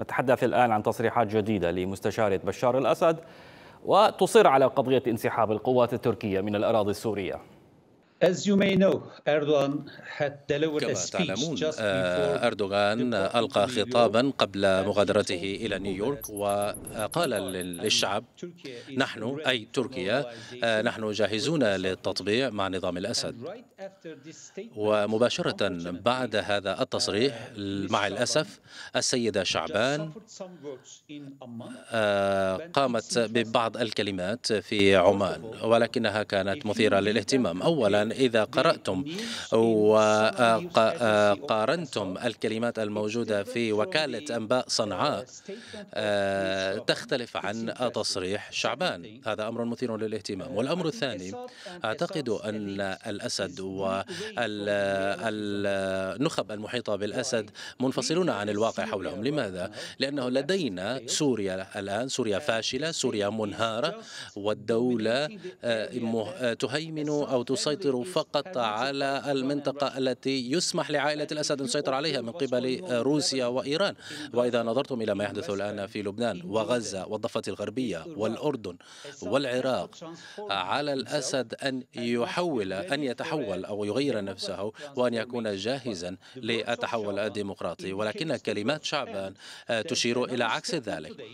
نتحدث الآن عن تصريحات جديدة لمستشارة بشار الأسد وتصر على قضية انسحاب القوات التركية من الأراضي السورية كما تعلمون آه، أردوغان ألقى خطابا قبل مغادرته إلى نيويورك وقال للشعب نحن أي تركيا آه، نحن جاهزون للتطبيع مع نظام الأسد ومباشرة بعد هذا التصريح uh, مع الأسف السيدة شعبان آه، قامت ببعض الكلمات في عمان ولكنها كانت مثيرة للاهتمام أولا إذا قرأتم وقارنتم الكلمات الموجودة في وكالة أنباء صنعاء آه، تختلف عن تصريح شعبان هذا أمر مثير للاهتمام والأمر الثاني أعتقد أن الأسد والنخب المحيطة بالأسد منفصلون عن الواقع حولهم لماذا؟ لأنه لدينا سوريا الآن سوريا فاشلة سوريا منهارة والدولة آه، تهيمن أو تسيطر فقط على المنطقة التي يسمح لعائلة الأسد أن تسيطر عليها من قبل روسيا وإيران وإذا نظرتم إلى ما يحدث الآن في لبنان وغزة والضفة الغربية والأردن والعراق على الأسد أن يحول أن يتحول أو يغير نفسه وأن يكون جاهزا للتحول الديمقراطي ولكن كلمات شعبان تشير إلى عكس ذلك